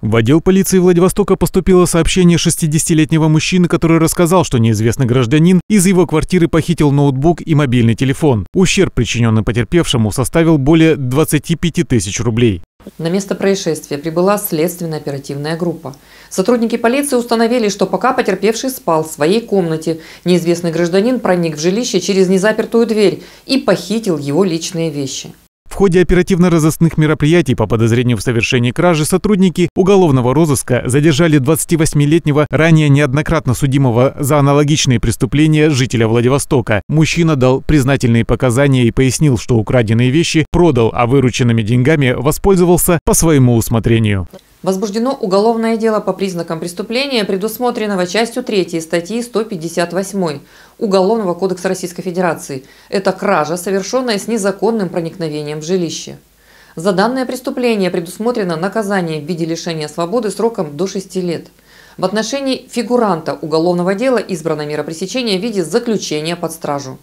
В отдел полиции Владивостока поступило сообщение 60-летнего мужчины, который рассказал, что неизвестный гражданин из его квартиры похитил ноутбук и мобильный телефон. Ущерб, причиненный потерпевшему, составил более 25 тысяч рублей. На место происшествия прибыла следственная оперативная группа. Сотрудники полиции установили, что пока потерпевший спал в своей комнате, неизвестный гражданин проник в жилище через незапертую дверь и похитил его личные вещи ходе оперативно-розыскных мероприятий по подозрению в совершении кражи сотрудники уголовного розыска задержали 28-летнего, ранее неоднократно судимого за аналогичные преступления жителя Владивостока. Мужчина дал признательные показания и пояснил, что украденные вещи продал, а вырученными деньгами воспользовался по своему усмотрению. Возбуждено уголовное дело по признакам преступления, предусмотренного частью 3 статьи 158 Уголовного кодекса Российской Федерации. Это кража, совершенная с незаконным проникновением в жилище. За данное преступление предусмотрено наказание в виде лишения свободы сроком до 6 лет. В отношении фигуранта уголовного дела избрано мера пресечения в виде заключения под стражу.